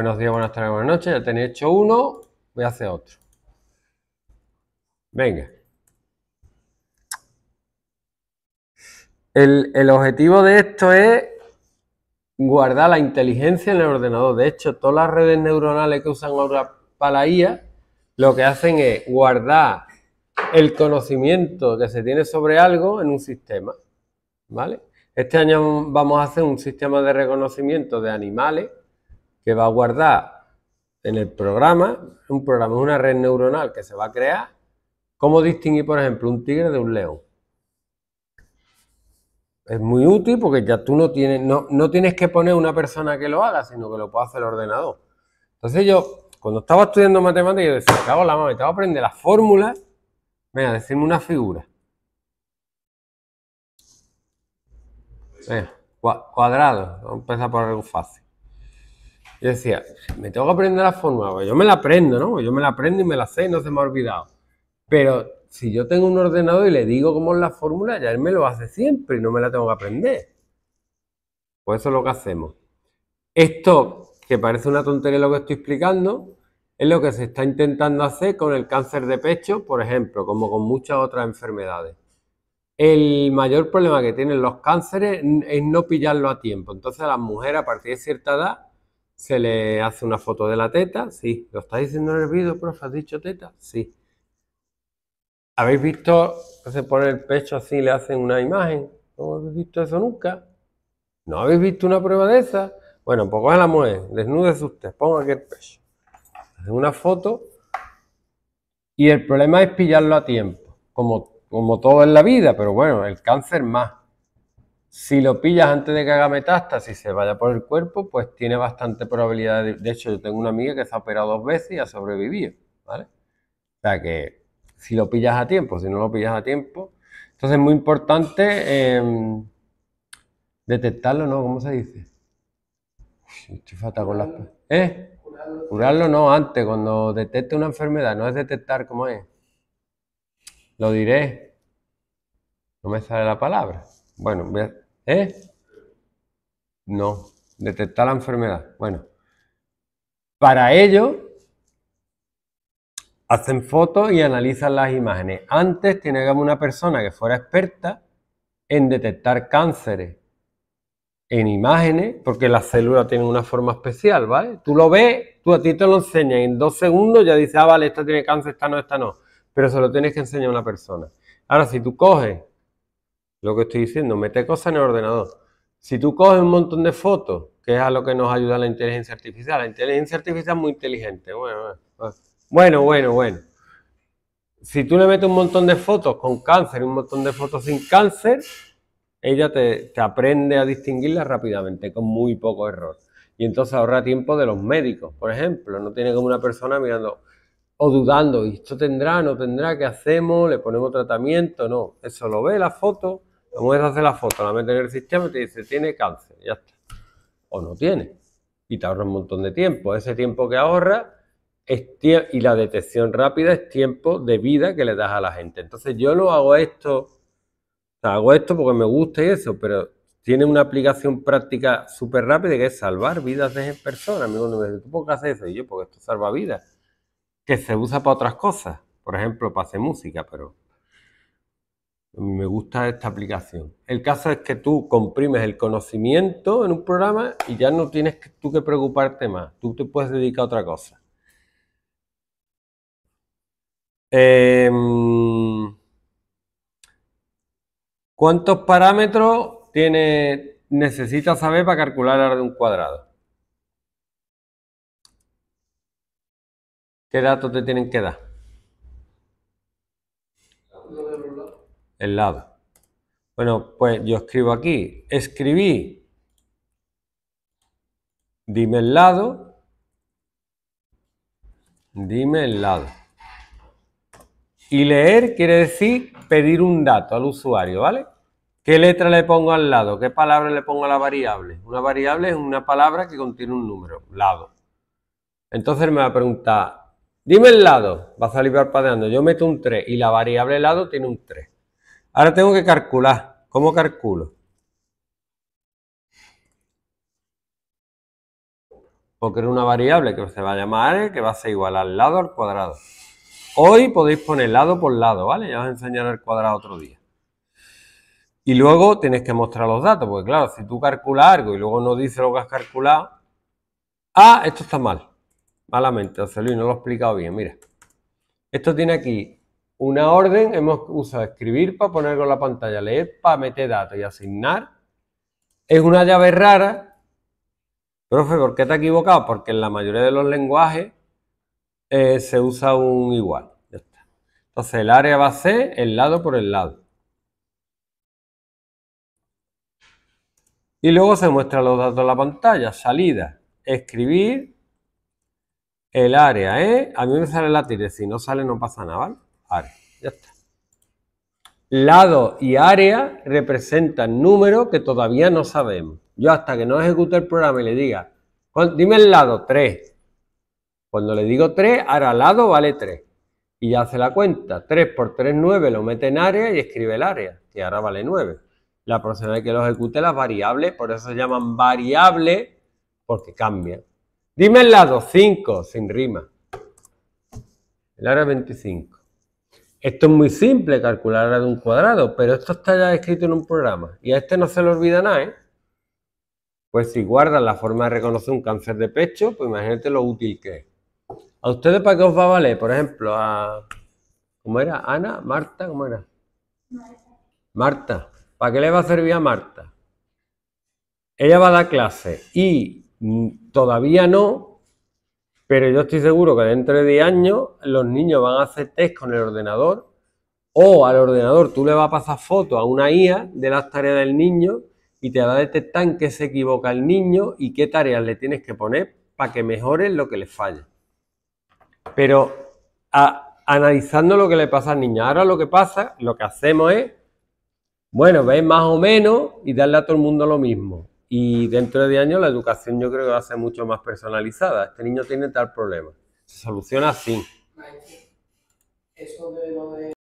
Buenos días, buenas tardes, buenas noches. Ya tenéis hecho uno, voy a hacer otro. Venga. El, objetivo de esto es guardar la inteligencia en el ordenador. De hecho, todas las redes neuronales que usan ahora para la IA, lo que hacen es guardar el conocimiento que se tiene sobre algo en un sistema. ¿Vale? Este año vamos a hacer un sistema de reconocimiento de animales va a guardar en el programa, un programa es una red neuronal que se va a crear, cómo distinguir, por ejemplo, un tigre de un león. Es muy útil porque ya tú no tienes, no, no tienes que poner una persona que lo haga, sino que lo puede hacer el ordenador. Entonces yo, cuando estaba estudiando matemáticas, yo decía, cago la madre, te voy a aprender las fórmulas, venga, decirme una figura. cuadrado, vamos a empezar por algo fácil. Yo decía, me tengo que aprender la fórmula, pues yo me la aprendo, ¿no? Yo me la aprendo y me la sé y no se me ha olvidado. Pero si yo tengo un ordenador y le digo cómo es la fórmula, ya él me lo hace siempre y no me la tengo que aprender. Pues eso es lo que hacemos. Esto, que parece una tontería lo que estoy explicando, es lo que se está intentando hacer con el cáncer de pecho, por ejemplo, como con muchas otras enfermedades. El mayor problema que tienen los cánceres es no pillarlo a tiempo. Entonces las mujeres a partir de cierta edad se le hace una foto de la teta, sí. ¿Lo está diciendo en el vídeo, profe? ¿Has dicho teta? Sí. ¿Habéis visto se pone el pecho así y le hacen una imagen? ¿No habéis visto eso nunca? ¿No habéis visto una prueba de esa? Bueno, poco pues a la mujer, desnúdese usted, ponga aquí el pecho. Hacen una foto y el problema es pillarlo a tiempo, como, como todo en la vida, pero bueno, el cáncer más. Si lo pillas antes de que haga metástasis y se vaya por el cuerpo, pues tiene bastante probabilidad. De, hecho, yo tengo una amiga que se ha operado dos veces y ha sobrevivido, ¿vale? O sea que si lo pillas a tiempo, si no lo pillas a tiempo. Entonces es muy importante em, detectarlo, ¿no? ¿Cómo se dice? estoy fatal con las... ¿Eh? Curarlo no, antes, cuando detecte una enfermedad, no es detectar cómo es. Lo diré. No me sale la palabra. Bueno, voy a ¿Eh? No, detectar la enfermedad. Bueno, para ello hacen fotos y analizan las imágenes. Antes tiene que haber una persona que fuera experta en detectar cánceres en imágenes, porque las células tienen una forma especial, ¿vale? Tú lo ves, tú a ti te lo y en dos segundos ya dices, ah, vale, esta tiene cáncer, esta no, esta no. Pero se lo tienes que enseñar a una persona. Ahora, si tú coges lo que estoy diciendo, mete cosas en el ordenador. Si tú coges un montón de fotos, que es a lo que nos ayuda la inteligencia artificial, la inteligencia artificial es muy inteligente. Bueno, bueno, bueno. Si tú le metes un montón de fotos con cáncer y un montón de fotos sin cáncer, ella te, aprende a distinguirla rápidamente, con muy poco error. Y entonces ahorra tiempo de los médicos, por ejemplo. No tiene como una persona mirando, o dudando, ¿y esto tendrá, no tendrá? ¿Qué hacemos? ¿Le ponemos tratamiento? No, eso lo ve la foto, Vamos a hacer la foto, la metes en el sistema y te dice, tiene cáncer, ya está. O no tiene. Y te ahorra un montón de tiempo. Ese tiempo que ahorra es y la detección rápida es tiempo de vida que le das a la gente. Entonces yo no hago esto, o sea, hago esto porque me gusta y eso, pero tiene una aplicación práctica súper rápida que es salvar vidas de personas. Amigo, me dice, ¿tú por qué haces eso? Y yo, porque esto salva vidas. Que se usa para otras cosas. Por ejemplo, para hacer música, pero me gusta esta aplicación. El caso es que tú comprimes el conocimiento en un programa y ya no tienes que, tú que preocuparte más. Tú te puedes dedicar a otra cosa. Em, ¿Cuántos parámetros tiene, necesitas saber para calcular la de un cuadrado? ¿Qué datos te tienen que dar? el lado. Bueno, pues yo escribo aquí, escribí, dime el lado, dime el lado. Y leer quiere decir pedir un dato al usuario, ¿vale? ¿Qué letra le pongo al lado? ¿Qué palabra le pongo a la variable? Una variable es una palabra que contiene un número, lado. Entonces me va a preguntar, dime el lado, va a salir parpadeando, yo meto un 3 y la variable lado tiene un 3. Ahora tengo que calcular. ¿Cómo calculo? Porque es una variable que se va a llamar, eh, que va a ser igual al lado al cuadrado. Hoy podéis poner lado por lado, ¿vale? Ya os enseñaré el cuadrado otro día. Y luego tienes que mostrar los datos, porque claro, si tú calculas algo y luego no dices lo que has calculado, ah, esto está mal, malamente, José Luis, no lo he explicado bien, mira. Esto tiene aquí una orden hemos usado escribir para ponerlo en la pantalla, leer para meter datos y asignar. Es una llave rara. Profe, ¿por qué te has equivocado? Porque en la mayoría de los lenguajes eh, se usa un igual. Ya está. Entonces el área va a ser el lado por el lado. Y luego se muestran los datos en la pantalla. Salida, escribir, el área, ¿eh? A mí me sale la tire, si no sale no pasa nada, ¿vale? Ya está. Lado y área representan números que todavía no sabemos. Yo hasta que no ejecute el programa y le diga, dime el lado 3. Cuando le digo 3, ahora lado vale 3. Y ya hace la cuenta. 3 por 3, 9, lo mete en área y escribe el área, que ahora vale 9. La próxima vez que lo ejecute, las variables, por eso se llaman variable porque cambian. Dime el lado 5, sin rima. El área 25. Esto es muy simple, calcular la de un cuadrado, pero esto está ya escrito en un programa y a este no se le olvida nada, ¿eh? Pues si guardan la forma de reconocer un cáncer de pecho, pues imagínate lo útil que es. ¿A ustedes para qué os va a valer? Por ejemplo, a... ¿Cómo era? ¿Ana? ¿Marta? ¿Cómo era? Marta. ¿Para qué le va a servir a Marta? Ella va a dar clase y mm, todavía no, pero yo estoy seguro que dentro de 10 años los niños van a hacer test con el ordenador o al ordenador tú le vas a pasar fotos a una IA de las tareas del niño y te va a detectar en qué se equivoca el niño y qué tareas le tienes que poner para que mejore lo que le falla. Pero analizando lo que le pasa al niño, ahora lo que pasa, lo que hacemos es, bueno, ves más o menos y darle a todo el mundo lo mismo. Y dentro de años la educación yo creo que va a ser mucho más personalizada. Este niño tiene tal problema. Se soluciona así.